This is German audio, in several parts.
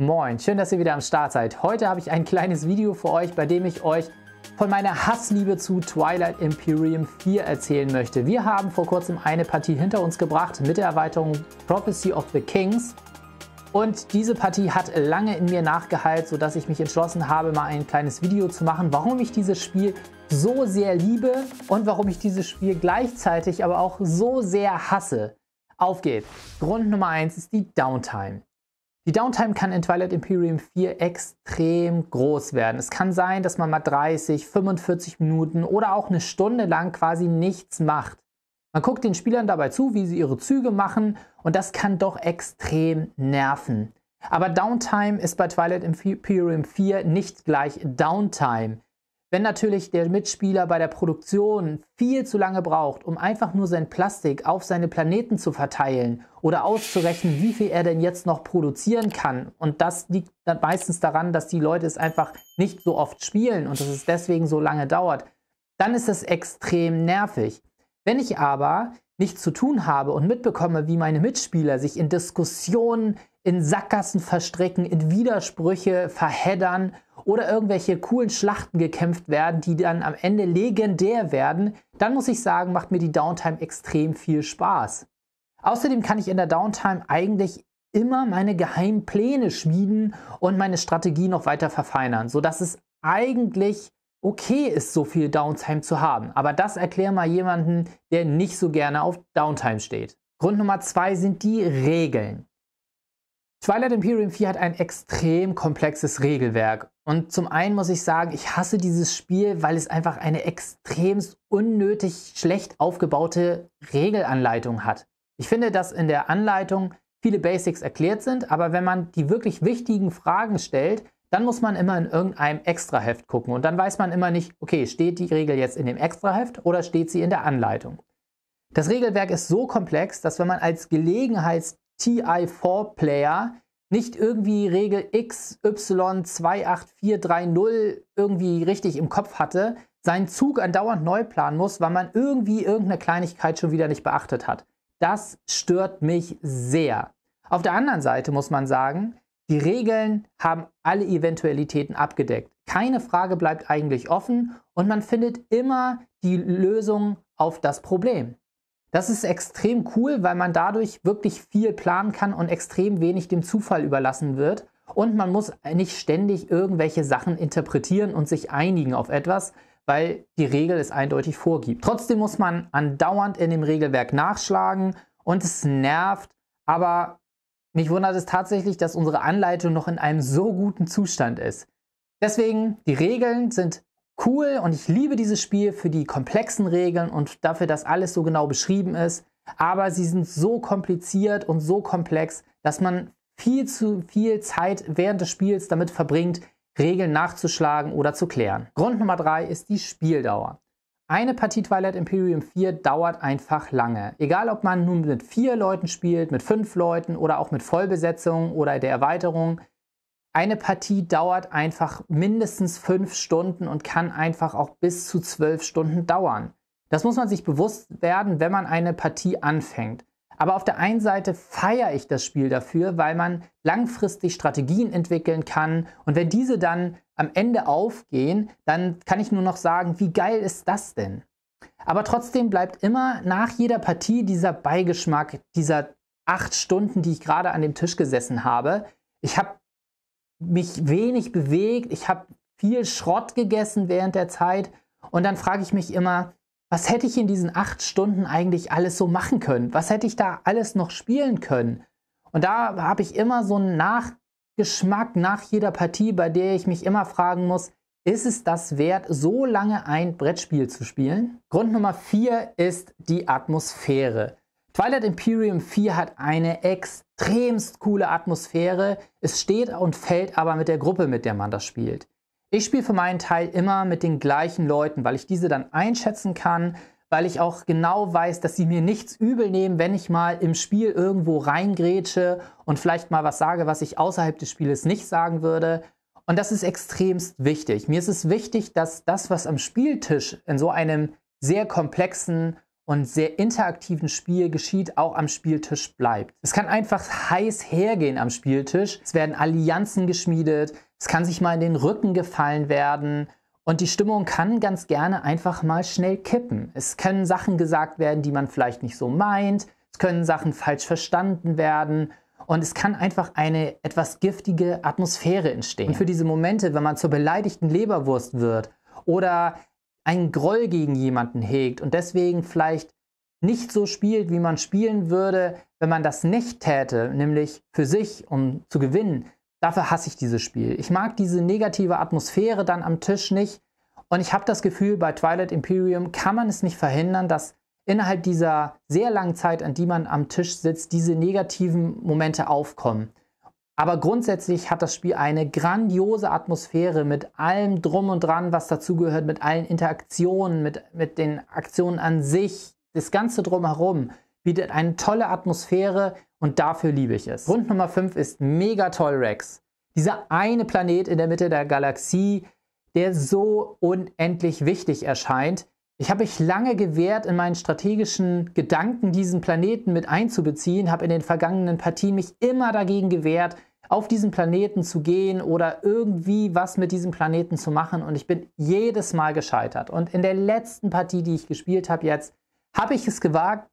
Moin, schön, dass ihr wieder am Start seid. Heute habe ich ein kleines Video für euch, bei dem ich euch von meiner Hassliebe zu Twilight Imperium 4 erzählen möchte. Wir haben vor kurzem eine Partie hinter uns gebracht mit der Erweiterung Prophecy of the Kings. Und diese Partie hat lange in mir nachgeheilt, sodass ich mich entschlossen habe, mal ein kleines Video zu machen, warum ich dieses Spiel so sehr liebe und warum ich dieses Spiel gleichzeitig aber auch so sehr hasse. Auf geht's! Grund Nummer 1 ist die Downtime. Die Downtime kann in Twilight Imperium 4 extrem groß werden. Es kann sein, dass man mal 30, 45 Minuten oder auch eine Stunde lang quasi nichts macht. Man guckt den Spielern dabei zu, wie sie ihre Züge machen und das kann doch extrem nerven. Aber Downtime ist bei Twilight Imperium 4 nicht gleich Downtime. Wenn natürlich der Mitspieler bei der Produktion viel zu lange braucht, um einfach nur sein Plastik auf seine Planeten zu verteilen oder auszurechnen, wie viel er denn jetzt noch produzieren kann, und das liegt dann meistens daran, dass die Leute es einfach nicht so oft spielen und dass es deswegen so lange dauert, dann ist das extrem nervig. Wenn ich aber nichts zu tun habe und mitbekomme, wie meine Mitspieler sich in Diskussionen, in Sackgassen verstricken, in Widersprüche verheddern oder irgendwelche coolen Schlachten gekämpft werden, die dann am Ende legendär werden, dann muss ich sagen, macht mir die Downtime extrem viel Spaß. Außerdem kann ich in der Downtime eigentlich immer meine geheimen Pläne schmieden und meine Strategie noch weiter verfeinern, sodass es eigentlich okay ist, so viel Downtime zu haben. Aber das erklär mal jemanden, der nicht so gerne auf Downtime steht. Grund Nummer zwei sind die Regeln. Twilight Imperium 4 hat ein extrem komplexes Regelwerk und zum einen muss ich sagen, ich hasse dieses Spiel, weil es einfach eine extremst unnötig schlecht aufgebaute Regelanleitung hat. Ich finde, dass in der Anleitung viele Basics erklärt sind, aber wenn man die wirklich wichtigen Fragen stellt, dann muss man immer in irgendeinem Extraheft gucken und dann weiß man immer nicht, okay, steht die Regel jetzt in dem Extraheft oder steht sie in der Anleitung. Das Regelwerk ist so komplex, dass wenn man als Gelegenheits-TI4-Player nicht irgendwie Regel XY28430 irgendwie richtig im Kopf hatte, seinen Zug andauernd neu planen muss, weil man irgendwie irgendeine Kleinigkeit schon wieder nicht beachtet hat. Das stört mich sehr. Auf der anderen Seite muss man sagen, die Regeln haben alle Eventualitäten abgedeckt. Keine Frage bleibt eigentlich offen und man findet immer die Lösung auf das Problem. Das ist extrem cool, weil man dadurch wirklich viel planen kann und extrem wenig dem Zufall überlassen wird. Und man muss nicht ständig irgendwelche Sachen interpretieren und sich einigen auf etwas, weil die Regel es eindeutig vorgibt. Trotzdem muss man andauernd in dem Regelwerk nachschlagen und es nervt, aber mich wundert es tatsächlich, dass unsere Anleitung noch in einem so guten Zustand ist. Deswegen, die Regeln sind cool und ich liebe dieses Spiel für die komplexen Regeln und dafür, dass alles so genau beschrieben ist. Aber sie sind so kompliziert und so komplex, dass man viel zu viel Zeit während des Spiels damit verbringt, Regeln nachzuschlagen oder zu klären. Grund Nummer 3 ist die Spieldauer. Eine Partie Twilight Imperium 4 dauert einfach lange. Egal, ob man nun mit vier Leuten spielt, mit fünf Leuten oder auch mit Vollbesetzung oder der Erweiterung. Eine Partie dauert einfach mindestens fünf Stunden und kann einfach auch bis zu zwölf Stunden dauern. Das muss man sich bewusst werden, wenn man eine Partie anfängt. Aber auf der einen Seite feiere ich das Spiel dafür, weil man langfristig Strategien entwickeln kann. Und wenn diese dann am Ende aufgehen, dann kann ich nur noch sagen, wie geil ist das denn? Aber trotzdem bleibt immer nach jeder Partie dieser Beigeschmack dieser acht Stunden, die ich gerade an dem Tisch gesessen habe. Ich habe mich wenig bewegt, ich habe viel Schrott gegessen während der Zeit und dann frage ich mich immer, was hätte ich in diesen acht Stunden eigentlich alles so machen können? Was hätte ich da alles noch spielen können? Und da habe ich immer so einen Nachgeschmack nach jeder Partie, bei der ich mich immer fragen muss, ist es das wert, so lange ein Brettspiel zu spielen? Grund Nummer vier ist die Atmosphäre. Twilight Imperium 4 hat eine extremst coole Atmosphäre. Es steht und fällt aber mit der Gruppe, mit der man das spielt. Ich spiele für meinen Teil immer mit den gleichen Leuten, weil ich diese dann einschätzen kann, weil ich auch genau weiß, dass sie mir nichts übel nehmen, wenn ich mal im Spiel irgendwo reingrätsche und vielleicht mal was sage, was ich außerhalb des Spieles nicht sagen würde. Und das ist extremst wichtig. Mir ist es wichtig, dass das, was am Spieltisch in so einem sehr komplexen und sehr interaktiven Spiel geschieht, auch am Spieltisch bleibt. Es kann einfach heiß hergehen am Spieltisch. Es werden Allianzen geschmiedet. Es kann sich mal in den Rücken gefallen werden. Und die Stimmung kann ganz gerne einfach mal schnell kippen. Es können Sachen gesagt werden, die man vielleicht nicht so meint. Es können Sachen falsch verstanden werden. Und es kann einfach eine etwas giftige Atmosphäre entstehen. Und für diese Momente, wenn man zur beleidigten Leberwurst wird oder einen Groll gegen jemanden hegt und deswegen vielleicht nicht so spielt, wie man spielen würde, wenn man das nicht täte, nämlich für sich, um zu gewinnen. Dafür hasse ich dieses Spiel. Ich mag diese negative Atmosphäre dann am Tisch nicht. Und ich habe das Gefühl, bei Twilight Imperium kann man es nicht verhindern, dass innerhalb dieser sehr langen Zeit, an die man am Tisch sitzt, diese negativen Momente aufkommen. Aber grundsätzlich hat das Spiel eine grandiose Atmosphäre mit allem drum und dran, was dazugehört, mit allen Interaktionen, mit, mit den Aktionen an sich, das Ganze drumherum bietet eine tolle Atmosphäre und dafür liebe ich es. Grund Nummer 5 ist mega toll Rex. Dieser eine Planet in der Mitte der Galaxie, der so unendlich wichtig erscheint. Ich habe mich lange gewehrt, in meinen strategischen Gedanken diesen Planeten mit einzubeziehen, habe in den vergangenen Partien mich immer dagegen gewehrt auf diesen Planeten zu gehen oder irgendwie was mit diesem Planeten zu machen und ich bin jedes Mal gescheitert. Und in der letzten Partie, die ich gespielt habe jetzt, habe ich es gewagt,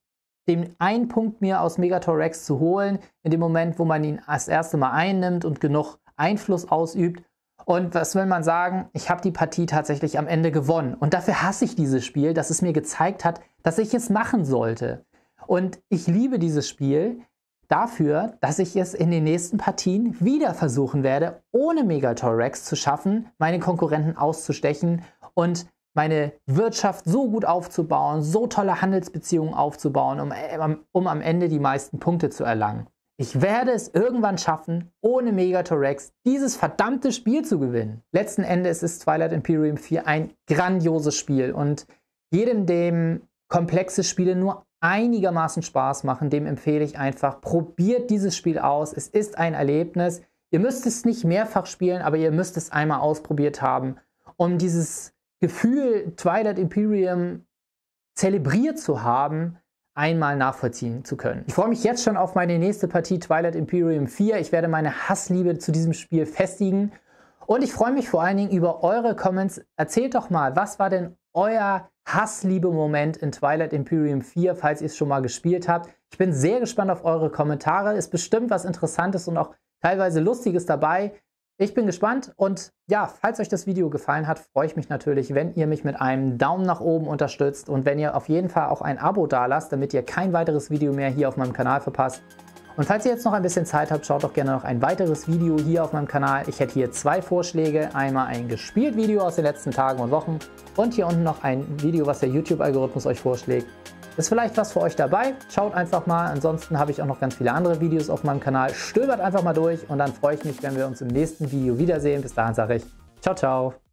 den einen Punkt mir aus Megator Rex zu holen, in dem Moment, wo man ihn das erste Mal einnimmt und genug Einfluss ausübt. Und was will man sagen? Ich habe die Partie tatsächlich am Ende gewonnen. Und dafür hasse ich dieses Spiel, dass es mir gezeigt hat, dass ich es machen sollte. Und ich liebe dieses Spiel, dafür, dass ich es in den nächsten Partien wieder versuchen werde, ohne Megatorrex zu schaffen, meine Konkurrenten auszustechen und meine Wirtschaft so gut aufzubauen, so tolle Handelsbeziehungen aufzubauen, um, äh, um am Ende die meisten Punkte zu erlangen. Ich werde es irgendwann schaffen, ohne Megatorex dieses verdammte Spiel zu gewinnen. Letzten Endes ist Twilight Imperium 4 ein grandioses Spiel und jedem, dem komplexe Spiele nur einigermaßen Spaß machen, dem empfehle ich einfach, probiert dieses Spiel aus. Es ist ein Erlebnis. Ihr müsst es nicht mehrfach spielen, aber ihr müsst es einmal ausprobiert haben, um dieses Gefühl, Twilight Imperium zelebriert zu haben, einmal nachvollziehen zu können. Ich freue mich jetzt schon auf meine nächste Partie Twilight Imperium 4. Ich werde meine Hassliebe zu diesem Spiel festigen. Und ich freue mich vor allen Dingen über eure Comments. Erzählt doch mal, was war denn euer Hassliebe-Moment in Twilight Imperium 4, falls ihr es schon mal gespielt habt. Ich bin sehr gespannt auf eure Kommentare. Ist bestimmt was Interessantes und auch teilweise Lustiges dabei. Ich bin gespannt und ja, falls euch das Video gefallen hat, freue ich mich natürlich, wenn ihr mich mit einem Daumen nach oben unterstützt und wenn ihr auf jeden Fall auch ein Abo dalasst, damit ihr kein weiteres Video mehr hier auf meinem Kanal verpasst. Und falls ihr jetzt noch ein bisschen Zeit habt, schaut doch gerne noch ein weiteres Video hier auf meinem Kanal. Ich hätte hier zwei Vorschläge. Einmal ein gespielt Video aus den letzten Tagen und Wochen und hier unten noch ein Video, was der YouTube-Algorithmus euch vorschlägt. Ist vielleicht was für euch dabei? Schaut einfach mal. Ansonsten habe ich auch noch ganz viele andere Videos auf meinem Kanal. Stöbert einfach mal durch und dann freue ich mich, wenn wir uns im nächsten Video wiedersehen. Bis dahin sage ich ciao, ciao.